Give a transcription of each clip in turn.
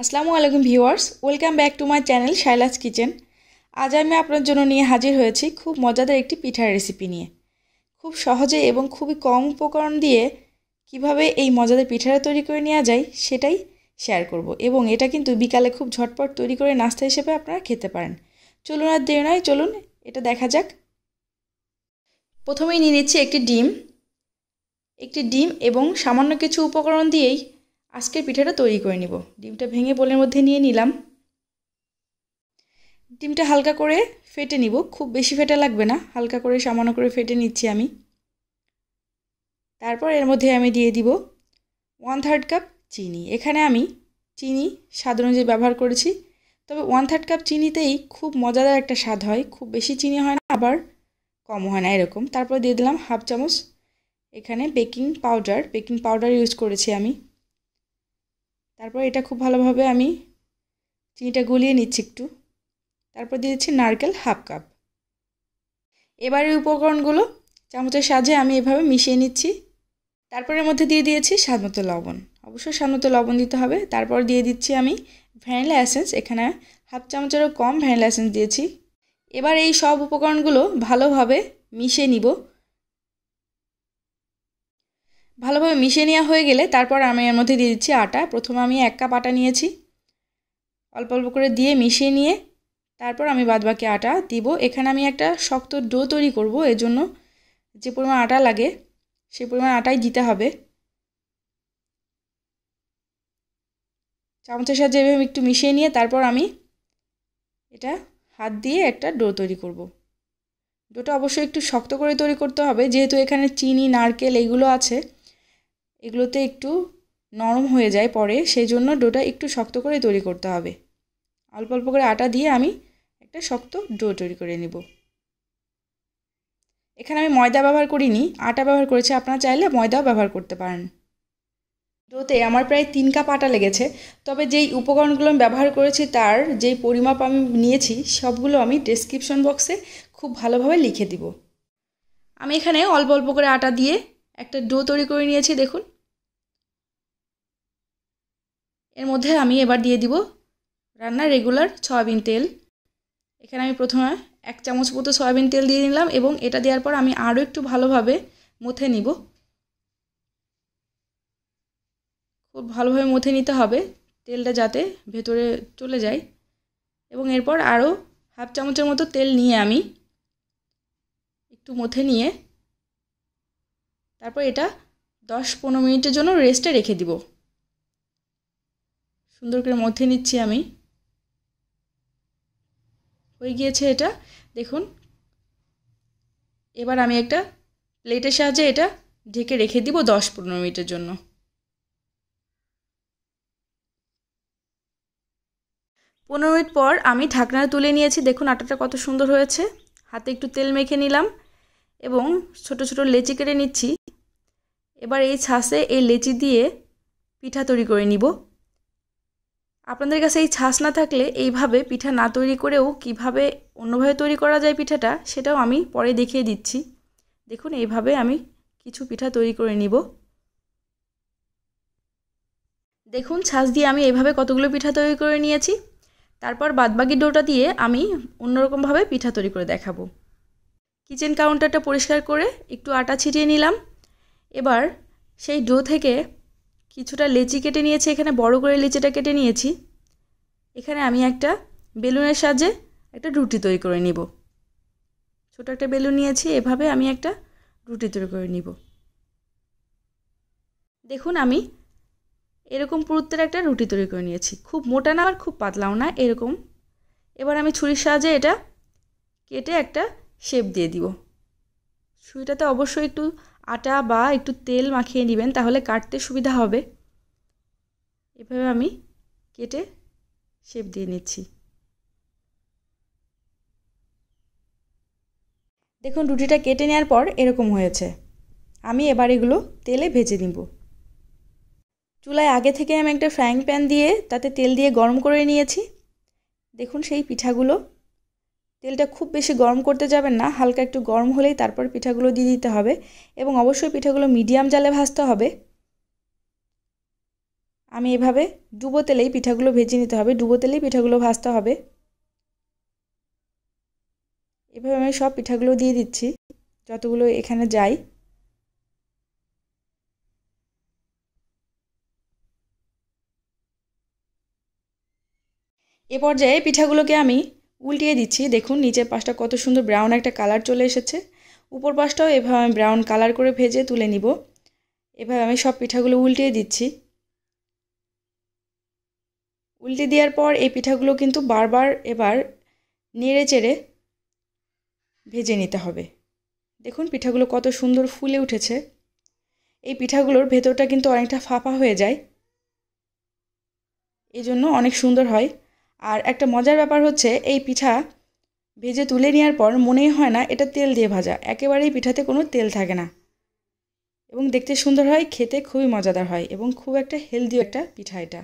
আসসালামু আলাইকুম viewers welcome back to my channel Shaila's kitchen আজ আমি আপনার জন্য নিয়ে হাজির হয়েছি খুব মজাদার একটি পিঠার রেসিপি নিয়ে খুব সহজে এবং খুবই কম উপকরণ দিয়ে কিভাবে এই মজাদার পিঠাটা তৈরি করে নেওয়া যায় সেটাই শেয়ার করব এবং এটা কিন্তু বিকালে খুব ঝটপট তৈরি করে নাস্তা হিসেবে আপনারা খেতে পারেন চলুন আর দেরি নয় চলুন এটা দেখা যাক প্রথমেই নিয়ে নিচ্ছি একটি ডিম একটি ডিম এবং সামান্য কিছু উপকরণ দিয়েই আজকের পিঠাটা তৈরি করে নিব ডিমটা ভেঙে বোলের মধ্যে নিয়ে নিলাম ডিমটা হালকা করে ফেটে নিব খুব বেশি ফেটা লাগবে না হালকা করে সামান্য করে ফেটে নিচ্ছি আমি তারপর এর মধ্যে আমি দিয়ে দিব ওয়ান থার্ড কাপ চিনি এখানে আমি চিনি স্বাদ অনুযায়ী ব্যবহার করেছি তবে ওয়ান থার্ড কাপ চিনিতেই খুব মজাদার একটা স্বাদ হয় খুব বেশি চিনি হয় না আবার কম হয় না এরকম তারপর দিয়ে দিলাম হাফ চামচ এখানে baking powder baking powder use করেছি আমি তারপর এটা খুব ভালোভাবে আমি চিনিটা গলিয়ে নিচ্ছি একটু তারপর দিয়ে দিচ্ছি নারকেল হাফ কাপ এই উপকরণগুলো চামচের সাহায্যে আমি এভাবে মিশিয়ে নিচ্ছি তারপরের মধ্যে দিয়ে দিয়েছি স্বাদমতো লবণ অবশ্যই স্বাদমতো লবণ দিতে হবে তারপর দিয়ে দিচ্ছি আমি ভ্যানিলা অ্যাসেন্স এখানে হাফ চামচেরও কম ভ্যানিলা অ্যাসেন্স দিয়েছি এবার এই সব উপকরণগুলো ভালোভাবে মিশিয়ে নিব ভালোভাবে মিশিয়ে নেওয়া হয়ে গেলে তারপর আমি এর মধ্যে দিয়ে দিচ্ছি আটা প্রথমে আমি এক কাপ আটা নিয়েছি অল্প অল্প করে দিয়ে মিশিয়ে নিয়ে তারপর আমি বাদবাকি আটা দিব এখানে আমি একটা শক্ত ডো তৈরি করব এর জন্য যে পরিমাণ আটা লাগে সে পরিমাণ আটাই দিতে হবে চামচের সাথে এভাবে একটু মিশিয়ে নিয়ে তারপর আমি এটা হাত দিয়ে একটা ডো তৈরি করব। ডোটা অবশ্যই একটু শক্ত করে তৈরি করতে হবে যেহেতু এখানে চিনি নারকেল এইগুলো আছে এগুলোতে একটু নরম হয়ে যায় পরে সেই জন্য ডোটা একটু শক্ত করে তৈরি করতে হবে অল্প অল্প করে আটা দিয়ে আমি একটা শক্ত ডো তৈরি করে নেব এখানে আমি ময়দা ব্যবহার করিনি আটা ব্যবহার করেছি আপনারা চাইলে ময়দাও ব্যবহার করতে পারেন ডোতে আমার প্রায় তিন কাপ আটা লেগেছে তবে যেই উপকরণগুলো আমি ব্যবহার করেছি তার যেই পরিমাপ আমি নিয়েছি সবগুলো আমি ডেসক্রিপশন বক্সে খুব ভালোভাবে লিখে দিব আমি এখানে অল্প অল্প করে আটা দিয়ে একটা ডো তৈরি করে নিয়েছি দেখুন এর মধ্যে আমি এবার দিয়ে দিব রান্নার রেগুলার সয়াবিন তেল এখানে আমি প্রথমে এক চামচ মতো সয়াবিন তেল দিয়ে নিলাম এবং এটা দেওয়ার পর আমি আরও একটু ভালোভাবে মথে নিব খুব ভালোভাবে মথে নিতে হবে তেলটা যাতে ভেতরে চলে যায় এবং এরপর আরও হাফ চামচের মতো তেল নিয়ে আমি একটু মথে নিয়ে তারপর এটা দশ পনেরো মিনিটের জন্য রেস্টে রেখে দিব সুন্দর করে মধ্যে নিচ্ছি আমি হয়ে গিয়েছে এটা দেখুন এবার আমি একটা প্লেটের সাহায্যে এটা ঢেকে রেখে দিব দশ পনেরো মিনিটের জন্য পনেরো মিনিট পর আমি ঢাকনা তুলে নিয়েছি দেখুন আটাটা কত সুন্দর হয়েছে হাতে একটু তেল মেখে নিলাম এবং ছোট ছোট লেচি কেটে নিচ্ছি এবার এই ছাসে এই লেচি দিয়ে পিঠা তৈরি করে নিব আপনাদের কাছে এই ছাঁচ না থাকলে এইভাবে পিঠা না তৈরি করেও কিভাবে অন্যভাবে তৈরি করা যায় পিঠাটা সেটাও আমি পরে দেখিয়ে দিচ্ছি দেখুন এইভাবে আমি কিছু পিঠা তৈরি করে নিব দেখুন ছাঁচ দিয়ে আমি এইভাবে কতগুলো পিঠা তৈরি করে নিয়েছি তারপর বাদবাকি ডোটা দিয়ে আমি অন্যরকমভাবে পিঠা তৈরি করে দেখাবো কিচেন কাউন্টারটা পরিষ্কার করে একটু আটা ছিটিয়ে নিলাম এবার সেই ডো থেকে কিছুটা লেচি কেটে নিয়েছি এখানে বড় করে লেচিটা কেটে নিয়েছি এখানে আমি একটা বেলুনের সাহায্যে একটা রুটি তৈরি করে নিব ছোটো একটা বেলুন নিয়েছি এভাবে আমি একটা রুটি তৈরি করে নিব দেখুন আমি এরকম পুরুত্বের একটা রুটি তৈরি করে নিয়েছি খুব মোটা না আর খুব পাতলাও না এরকম এবার আমি ছুরির সাহায্যে এটা কেটে একটা শেপ দিয়ে দিব ছুরিটাতে অবশ্যই একটু আটা বা একটু তেল মাখিয়ে নেবেন তাহলে কাটতে সুবিধা হবে এভাবে আমি কেটে শেপ দিয়ে নিচ্ছি দেখুন রুটিটা কেটে নেওয়ার পর এরকম হয়েছে আমি এবার এগুলো তেলে ভেজে নিব চুলায় আগে থেকে আমি একটা ফ্রাইং প্যান দিয়ে তাতে তেল দিয়ে গরম করে নিয়েছি দেখুন সেই পিঠাগুলো তেলটা খুব বেশি গরম করতে যাবেন না হালকা একটু গরম হলেই তারপর পিঠাগুলো দিয়ে দিতে হবে এবং অবশ্যই পিঠাগুলো মিডিয়াম জালে ভাজতে হবে আমি এভাবে ডুবো তেলেই পিঠাগুলো ভেজে নিতে হবে ডুবো তেলেই পিঠাগুলো ভাজতে হবে এভাবে আমি সব পিঠাগুলো দিয়ে দিচ্ছি যতগুলো এখানে যাই এ পর্যায়ে পিঠাগুলোকে আমি উল্টিয়ে দিচ্ছি দেখুন নিচের পাশটা কত সুন্দর ব্রাউন একটা কালার চলে এসেছে উপর পাশটাও এভাবে আমি ব্রাউন কালার করে ভেজে তুলে নিব এভাবে আমি সব পিঠাগুলো উল্টিয়ে দিচ্ছি উল্টে দেওয়ার পর এই পিঠাগুলো কিন্তু বারবার এবার নেড়ে চেড়ে ভেজে নিতে হবে দেখুন পিঠাগুলো কত সুন্দর ফুলে উঠেছে এই পিঠাগুলোর ভেতরটা কিন্তু অনেকটা ফাঁপা হয়ে যায় এজন্য অনেক সুন্দর হয় আর একটা মজার ব্যাপার হচ্ছে এই পিঠা ভেজে তুলে নেওয়ার পর মনেই হয় না এটা তেল দিয়ে ভাজা একেবারেই পিঠাতে কোনো তেল থাকে না এবং দেখতে সুন্দর হয় খেতে খুবই মজাদার হয় এবং খুব একটা হেলদি একটা পিঠা এটা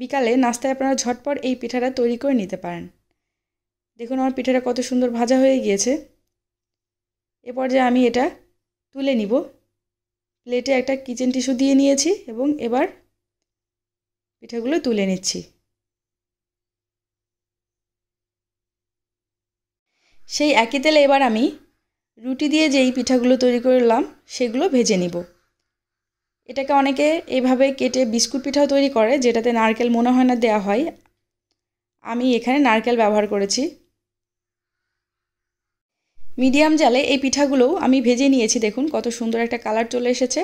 বিকালে নাস্তায় আপনারা ঝটপট এই পিঠাটা তৈরি করে নিতে পারেন দেখুন আমার পিঠাটা কত সুন্দর ভাজা হয়ে গিয়েছে এ পর্যায়ে আমি এটা তুলে নিব প্লেটে একটা কিচেন টিস্যু দিয়ে নিয়েছি এবং এবার পিঠাগুলো তুলে নিচ্ছি সেই একই তেলে এবার আমি রুটি দিয়ে যেই পিঠাগুলো তৈরি করলাম সেগুলো ভেজে নিব এটাকে অনেকে এভাবে কেটে বিস্কুট পিঠাও তৈরি করে যেটাতে নারকেল মনে হয় না দেওয়া হয় আমি এখানে নারকেল ব্যবহার করেছি মিডিয়াম জালে এই পিঠাগুলোও আমি ভেজে নিয়েছি দেখুন কত সুন্দর একটা কালার চলে এসেছে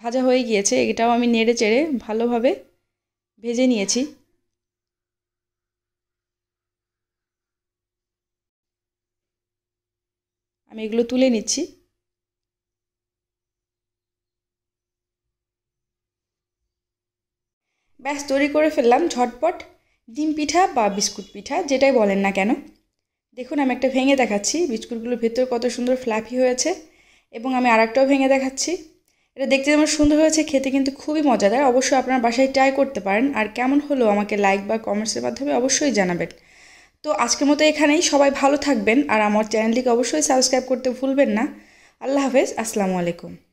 ভাজা হয়ে গিয়েছে এটাও আমি নেড়ে চেড়ে ভালোভাবে ভেজে নিয়েছি আমি এগুলো তুলে নিচ্ছি ব্যাস তৈরি করে ফেললাম ঝটপট ডিম পিঠা বা বিস্কুট পিঠা যেটাই বলেন না কেন দেখুন আমি একটা ভেঙে দেখাচ্ছি বিস্কুটগুলোর ভেতর কত সুন্দর ফ্লাফি হয়েছে এবং আমি একটাও ভেঙে দেখাচ্ছি এটা দেখতে যেমন সুন্দর হয়েছে খেতে কিন্তু খুবই মজাদার অবশ্যই আপনার বাসায় ট্রাই করতে পারেন আর কেমন হলো আমাকে লাইক বা কমেন্টসের মাধ্যমে অবশ্যই জানাবেন তো আজকের মতো এখানেই সবাই ভালো থাকবেন আর আমার চ্যানেলটিকে অবশ্যই সাবস্ক্রাইব করতে ভুলবেন না আল্লাহ হাফেজ আসসালামু আলাইকুম